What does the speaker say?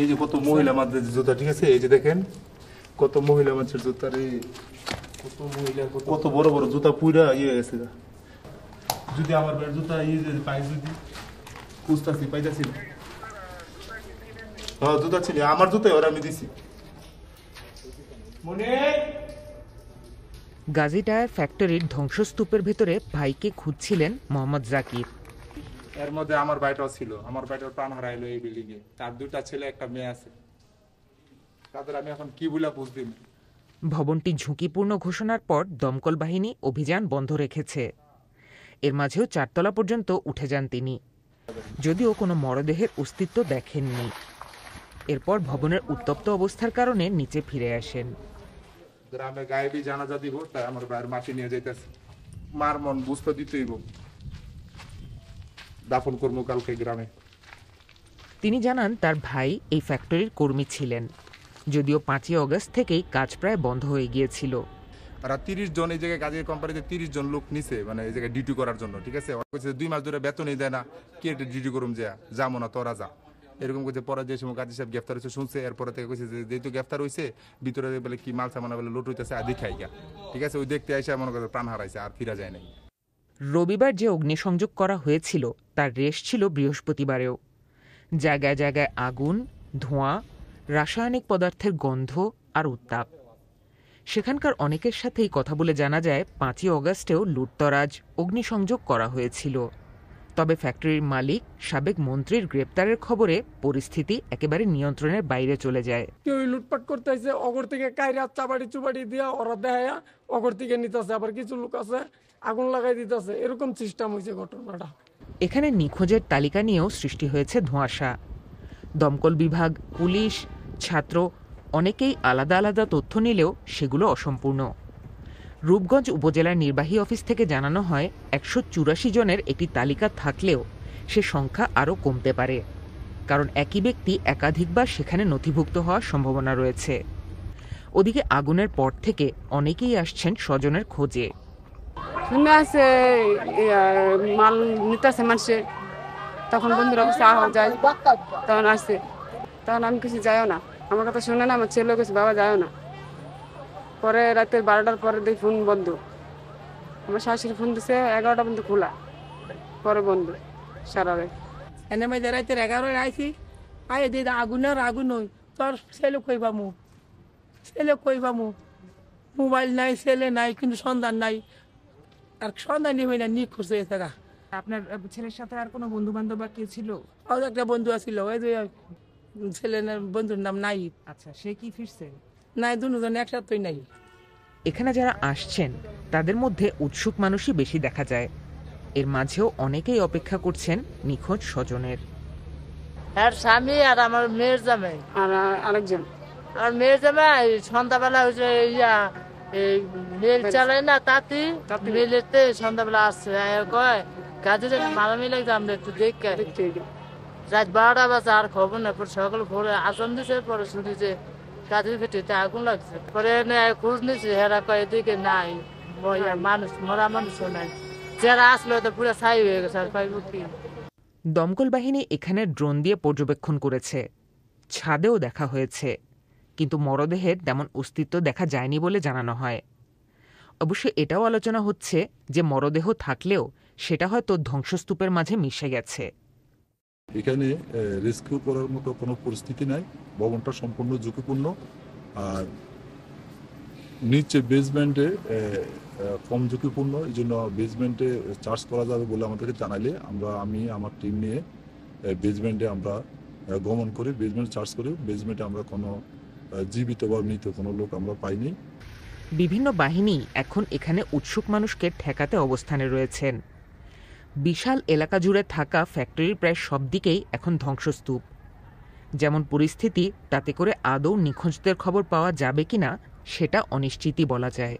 এই যে কত মহিলা মাদের জুতা ঠিক আছে এই যে দেখেন কত মহিলা মাছের জুতার এই কত মহিলা কত বড় বড় জুতা পুরা ইয়ে যদি আমার জুতা ইয়ে যদি পাই যদি পাইতাছি না হ্যাঁ জুতা ছিল আমার জুতাই ওরা আমি দিছি মনে ফ্যাক্টরির ধ্বংসস্তূপের ভেতরে ভাইকে খুঁজছিলেন মোহাম্মদ জাকির এর মধ্যে আমার বাড়িটাও ছিল আমার বাড়িটা প্রাণ হারাইলো এই বিল্ডিং এ তার দুটা ছেলে একটা মেয়ে আছে তাদের আমি এখন কি বলে বুঝদিন ভবনটি ঝুঁকিপূর্ণ ঘোষণার পর দমকল বাহিনী অভিযান বন্ধ রেখেছে এর মাঝেও চারতলা পর্যন্ত উঠে যান তিনি যদিও কোনো মরদেহের অস্তিত্ব দেখেননি এরপর ভবনের উত্তপ্ত অবস্থার কারণে নিচে ফিরে আসেন গ্রামে গায়েবি জানাজা দিব তাই আমার বাইরের মাটি নিয়ে যেতেছে মার মন বুঝতে দিতেইব দাফন করব কালকে গ্রামে তিনি জানান তার ভাই এই ফ্যাক্টরির কর্মী ছিলেন যদিও পাঁচই অগস্ট থেকেই কাজ প্রায় বন্ধ হয়ে গিয়েছিল তারা তিরিশ জন এই জায়গায় কাজের কোম্পানিতে তিরিশ জন লোক নিছে মানে এই জায়গায় ডিউটি করার জন্য ঠিক আছে দুই মাস ধরে বেতনই দেয় না কে একটা ডিউটি করুম যা যাবো না তোরা যা এরকম করছে পরে যে সময় কাজী সাহেব গ্রেফতার হয়েছে শুনছে এরপরে থেকে কইছে যেহেতু গ্রেফতার হয়েছে ভিতরে বলে কি মাল সামানা বলে লোট হইতেছে আদি খাইগা ঠিক আছে ওই দেখতে আইসা মনে করছে প্রাণ হারাইছে আর ফিরা যায় নাই রবিবার যে অগ্নিসংযোগ করা হয়েছিল তার রেশ ছিল বৃহস্পতিবারেও জায়গায় জায়গায় আগুন ধোঁয়া রাসায়নিক পদার্থের গন্ধ আর উত্তাপ সেখানকার অনেকের সাথেই কথা বলে জানা যায় পাঁচই অগাস্টেও লুটতরাজ অগ্নিসংযোগ করা হয়েছিল তবে ফ্যাক্টরির মালিক সাবেক মন্ত্রীর গ্রেপ্তারের খবরে পরিস্থিতি একেবারে নিয়ন্ত্রণের বাইরে চলে যায় কেউ লুটপাট করতে করতেছে অগর থেকে কায়রা চাবাড়ি চুবাড়ি দিয়া ওরা দেয়া অগর থেকে নিতেছে আবার কিছু লোক আছে আগুন লাগাই দিতেছে এরকম সিস্টেম হয়েছে ঘটনাটা এখানে নিখোঁজের তালিকা নিয়েও সৃষ্টি হয়েছে ধোঁয়াশা দমকল বিভাগ পুলিশ ছাত্র অনেকেই আলাদা আলাদা তথ্য নিলেও সেগুলো অসম্পূর্ণ রূপগঞ্জ উপজেলার নির্বাহী অফিস থেকে জানানো হয় একশো চুরাশি জনের একটি তালিকা থাকলেও সে সংখ্যা আরও কমতে পারে কারণ একই ব্যক্তি একাধিকবার সেখানে নথিভুক্ত হওয়ার সম্ভাবনা রয়েছে ওদিকে আগুনের পর থেকে অনেকেই আসছেন স্বজনের খোঁজে মাল নিতেছে মানুষে তখন বন্ধুরা কাছে যায় তখন আসছে তখন আমি কিছু যাইও না আমার কথা শুনে না আমার ছেলে কিছু বাবা যায় না পরে রাতে বারোটার পরে দেখি ফোন বন্ধ আমার শাশুড়ি ফোন দিছে এগারোটা পর্যন্ত খোলা পরে বন্ধ সারা রাত এনে মাঝে রাতের এগারোয় আইছি আয় দিদি আগুন আর আগুন নই তোর ছেলে কইবা মু ছেলে কইবা মু মোবাইল নাই ছেলে নাই কিন্তু সন্ধান নাই আর সন্ধান নিবে না নিখোঁজ হয়ে থাকা আপনার ছেলের সাথে আর কোনো বন্ধু বান্ধব বা কেউ ছিল আর একটা বন্ধু আছিল ওই যে ছেলের বন্ধুর নাম নাই আচ্ছা সে কি ফিরছে নাই দুজন নাই এখানে যারা আসছেন তাদের মধ্যে উৎসুক মানুষই বেশি দেখা যায় এর মাঝেও অনেকেই অপেক্ষা করছেন নিখোঁজ স্বজনের আর স্বামী আর আমার মেয়ের জামাই আর আরেকজন আর মেয়ের জামাই সন্ধ্যাবেলা ইয়া মেল চালায় না মেলেতে সন্ধ্যাবেলা আসছে কয় কাজে মারা মিলে আমরা একটু দেখে রাত বারোটা বাজে আর খবর না পরে সকাল ভোরে আসাম দিছে পরে শুনি যে গাছের ভেটিতে আগুন লাগছে পরে খোঁজ নিছি হেরা কয়ে দিকে নাই মানুষ মরা মানুষও নাই যারা আসলো তো পুরো ছাই হয়ে গেছে আর কি দমকল বাহিনী এখানে ড্রোন দিয়ে পর্যবেক্ষণ করেছে ছাদেও দেখা হয়েছে কিন্তু মরদেহের তেমন অস্তিত্ব দেখা যায়নি বলে জানানো হয় অবশ্য এটাও আলোচনা হচ্ছে যে মরদেহ থাকলেও সেটা হয়তো ধ্বংসস্তূপের মাঝে মিশে গেছে এখানে রেস্কিউ করার মতো কোনো পরিস্থিতি নাই ভবনটা সম্পূর্ণ ঝুঁকিপূর্ণ আর নিচে বেসমেন্টে কম ঝুঁকিপূর্ণ এই জন্য বেসমেন্টে চার্জ করা যাবে বলে আমাদেরকে জানালে আমরা আমি আমার টিম নিয়ে বেসমেন্টে আমরা গমন করি বেসমেন্ট চার্জ করি বেসমেন্টে আমরা কোনো জীবিত বা মৃত কোনো লোক আমরা পাইনি বিভিন্ন বাহিনী এখন এখানে উৎসুক মানুষকে ঠেকাতে অবস্থানে রয়েছেন বিশাল এলাকা জুড়ে থাকা ফ্যাক্টরির প্রায় সব দিকেই এখন ধ্বংসস্তূপ যেমন পরিস্থিতি তাতে করে আদৌ নিখোঁজদের খবর পাওয়া যাবে কি না সেটা অনিশ্চিতই বলা যায়